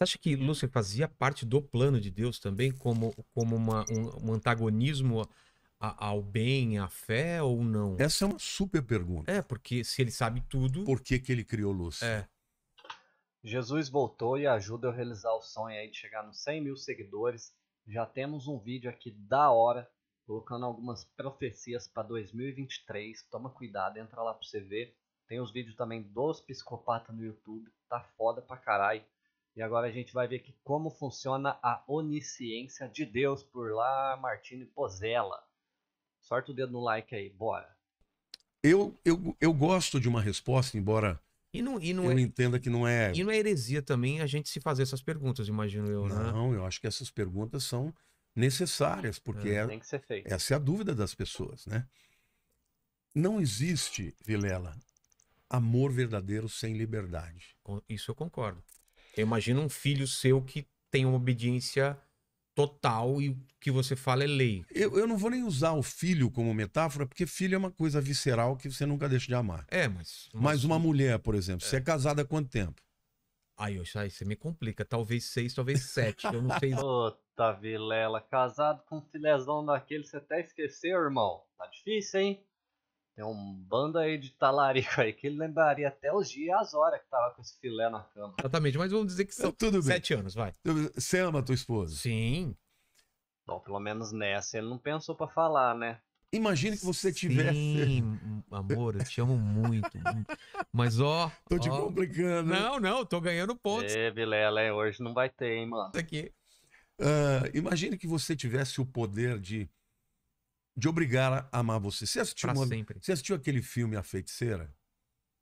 Você acha que Lúcifer fazia parte do plano de Deus também, como, como uma, um, um antagonismo a, ao bem, à fé ou não? Essa é uma super pergunta. É, porque se ele sabe tudo. Por que, que ele criou Lúcifer? É. Jesus voltou e ajuda eu a realizar o sonho aí de chegar nos 100 mil seguidores. Já temos um vídeo aqui da hora, colocando algumas profecias para 2023. Toma cuidado, entra lá para você ver. Tem os vídeos também dos psicopatas no YouTube. Tá foda pra caralho. E agora a gente vai ver aqui como funciona a onisciência de Deus por lá, Martini Pozella. Sorte o dedo no like aí, bora. Eu, eu, eu gosto de uma resposta, embora e não, e não eu é, entenda que não é. E não é heresia também a gente se fazer essas perguntas, imagino eu. Né? Não, eu acho que essas perguntas são necessárias, porque é, é, essa é a dúvida das pessoas, né? Não existe, Vilela, amor verdadeiro sem liberdade. Isso eu concordo. Eu imagino um filho seu que tem uma obediência total e o que você fala é lei. Eu, eu não vou nem usar o filho como metáfora, porque filho é uma coisa visceral que você nunca deixa de amar. É, mas. Mas, uma mulher, por exemplo, é. você é casada há quanto tempo? Aí, você me complica. Talvez seis, talvez sete. eu não sei. Puta vilela, casado com um filhão daquele, você até esqueceu, irmão. Tá difícil, hein? Tem um bando aí de talarico aí que ele lembraria até os dias e as horas que tava com esse filé na cama. Exatamente, mas vamos dizer que são então, Tudo sete bem. anos, vai. Você ama a tua esposa? Sim. Bom, pelo menos nessa ele não pensou para falar, né? Imagina que você tivesse. Sim, amor, eu te amo muito. Mas ó. Tô te ó, complicando. Não, não, tô ganhando pontos. É, Vilela, hoje não vai ter, hein, mano. Tá aqui. Uh, imagina que você tivesse o poder de de obrigá-la a amar você. Você assistiu, uma, você assistiu aquele filme A Feiticeira?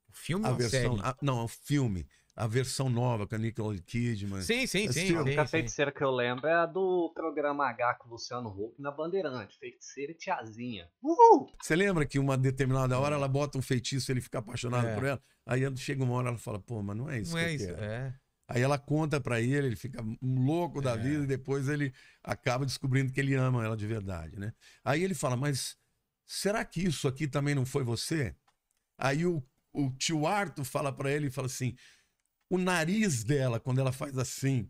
O filme a ou versão, série? A, não, o é filme. A versão nova com a Nicole Kidman. Sim, sim, assistiu? sim. A única sim, feiticeira sim. que eu lembro é a do programa H com o Luciano Huck na Bandeirante. Feiticeira e tiazinha. Uhul! Você lembra que uma determinada hora ela bota um feitiço e ele fica apaixonado é. por ela? Aí chega uma hora ela fala, pô, mas não é isso não que é eu isso, quero. É. Aí ela conta para ele, ele fica louco da é. vida e depois ele acaba descobrindo que ele ama ela de verdade, né? Aí ele fala, mas será que isso aqui também não foi você? Aí o, o tio Arthur fala para ele e fala assim, o nariz dela, quando ela faz assim,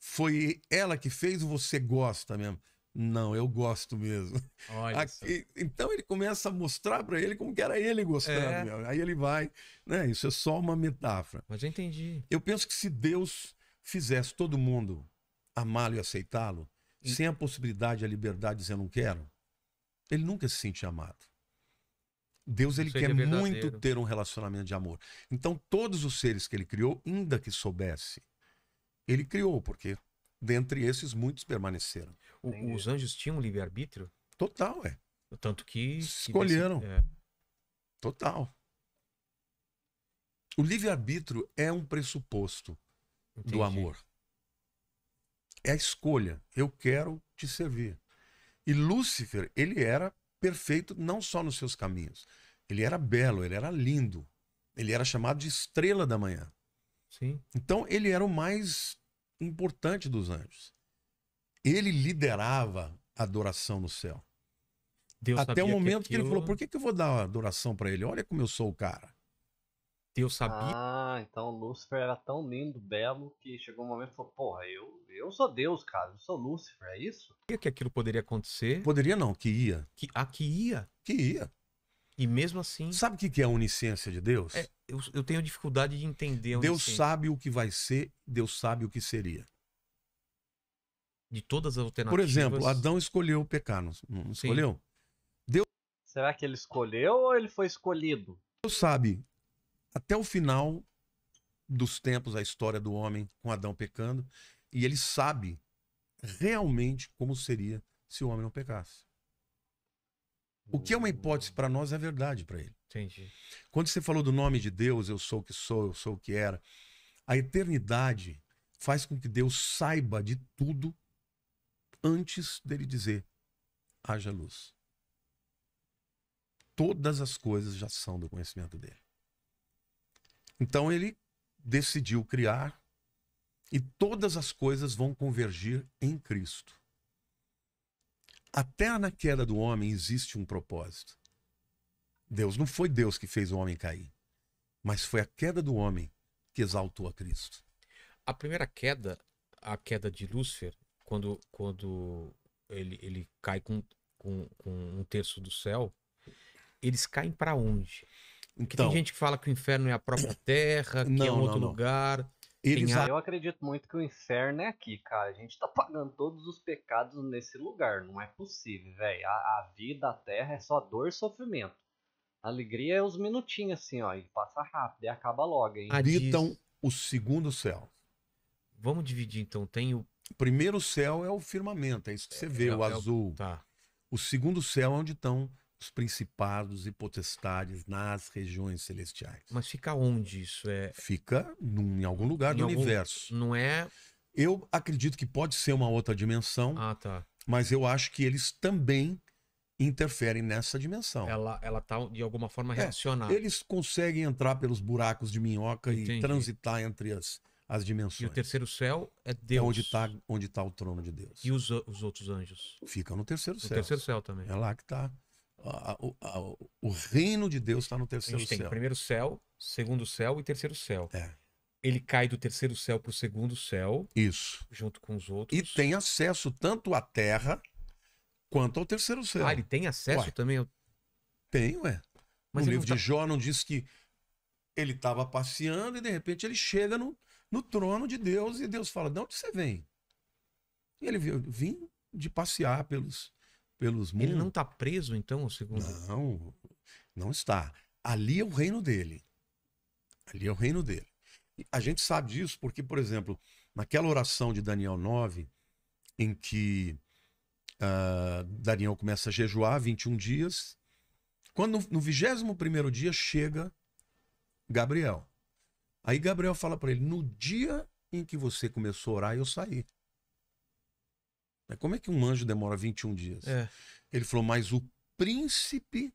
foi ela que fez ou você gosta mesmo? Não, eu gosto mesmo. Olha Aqui, então ele começa a mostrar para ele como que era ele gostando. É. Aí ele vai, né? Isso é só uma metáfora. Mas eu entendi. Eu penso que se Deus fizesse todo mundo amá-lo e aceitá-lo, e... sem a possibilidade, a liberdade de dizer não quero, ele nunca se sente amado. Deus ele quer muito ter um relacionamento de amor. Então todos os seres que ele criou, ainda que soubesse, ele criou porque dentre esses, muitos permaneceram. O, os anjos tinham livre-arbítrio? Total, é. Tanto que. Escolheram. Que desse, é. Total. O livre-arbítrio é um pressuposto Entendi. do amor. É a escolha. Eu quero te servir. E Lúcifer, ele era perfeito não só nos seus caminhos. Ele era belo, ele era lindo. Ele era chamado de estrela da manhã. Sim. Então ele era o mais importante dos anjos. Ele liderava a adoração no céu. Deus Até o momento que, aquilo... que, ele falou: por que, que eu vou dar adoração para ele? Olha como eu sou o cara. Deus sabia. Ah, então Lúcifer era tão lindo, belo, que chegou um momento e falou: Porra, eu, eu sou Deus, cara, eu sou Lúcifer, é isso? Que aquilo poderia acontecer? Poderia não, que ia. Que, ah, que ia? Que ia. E mesmo assim. Sabe o que, é a onisciência de Deus? É, eu, eu, tenho dificuldade de entender. Deus sabe o que vai ser, Deus sabe o que seria. De todas as alternativas. Por exemplo, Adão escolheu pecar, não, não escolheu? Deus... Será que ele escolheu ou ele foi escolhido? Deus sabe, até o final dos tempos, a história do homem com Adão pecando, e ele sabe realmente como seria se o homem não pecasse. O que é uma hipótese para nós é verdade para ele. Entendi. Quando você falou do nome de Deus, eu sou o que sou, eu sou o que era, a eternidade faz com que Deus saiba de tudo antes dele dizer: haja luz. Todas as coisas já são do conhecimento dele. Então ele decidiu criar e todas as coisas vão convergir em Cristo. Até na queda do homem existe um propósito. Deus não foi Deus que fez o homem cair, mas foi a queda do homem que exaltou a Cristo. A primeira queda, a queda de Lúcifer, quando, quando ele, ele cai com, com, com um terço do céu, eles caem para onde? então, tem gente que fala que o inferno é a própria terra, que é não, é um outro não, não. lugar. Eles Sim, ah, a... Eu acredito muito que o inferno é aqui, cara. A gente tá pagando todos os pecados nesse lugar. Não é possível, velho. A, a, vida, a terra é só dor e sofrimento. A alegria é uns minutinhos assim, ó. E passa rápido e acaba logo, hein? Habitam então, o segundo céu. Vamos dividir então. Tem o. Primeiro céu é o firmamento, é isso que você é, vê, é, o é, azul. Tá. O segundo céu é onde estão os principados e potestades nas regiões celestiais. Mas fica onde isso é? Fica num, em algum lugar em do algum... universo. Não é? Eu acredito que pode ser uma outra dimensão. Ah, tá. Mas eu acho que eles também interferem nessa dimensão. Ela ela tá de alguma forma é, relacionada. eles conseguem entrar pelos buracos de minhoca Entendi. e transitar entre as as dimensões. E o terceiro céu é Deus. É onde está onde tá o trono de Deus. E os, os outros anjos? Ficam no terceiro céu. No terceiro céu também. É lá que está a, a, o reino de Deus está no terceiro céu. A gente tem primeiro céu, segundo céu e terceiro céu. É. Ele cai do terceiro céu para o segundo céu. Isso. Junto com os outros. E tem acesso tanto à terra quanto ao terceiro céu. Ah, ele tem acesso ué. também? Tem, ué. Mas livro tá... de Jó não diz que ele estava passeando e de repente ele chega no, no trono de Deus e Deus fala: De onde você vem? E ele veio, vim de passear pelos pelos mundos. Ele não está preso, então, segundo. Não, não está. Ali é o reino dele. Ali é o reino dele. E a gente sabe disso porque, por exemplo, naquela oração de Daniel 9, em que uh, Daniel começa a jejuar 21 dias, quando no 21 dia chega Gabriel. Aí Gabriel fala para ele: No dia em que você começou a orar, eu saí. Como é que um anjo demora 21 dias? É. Ele falou, mas o príncipe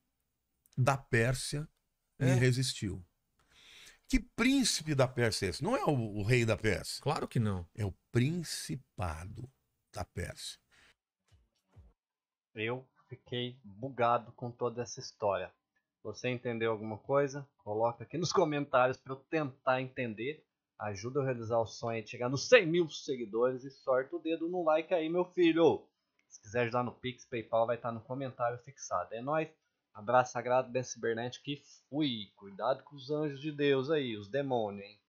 da Pérsia é. me resistiu. Que príncipe da Pérsia é esse? Não é o, o rei da Pérsia. Claro que não. É o principado da Pérsia. Eu fiquei bugado com toda essa história. Você entendeu alguma coisa? Coloca aqui nos comentários para eu tentar entender. Ajuda a realizar o sonho de chegar nos 100 mil seguidores e sorte o dedo no like aí, meu filho. Se quiser ajudar no Pix, PayPal vai estar no comentário fixado. É nóis. Abraço sagrado, bem cibernético e fui. Cuidado com os anjos de Deus aí, os demônios, hein?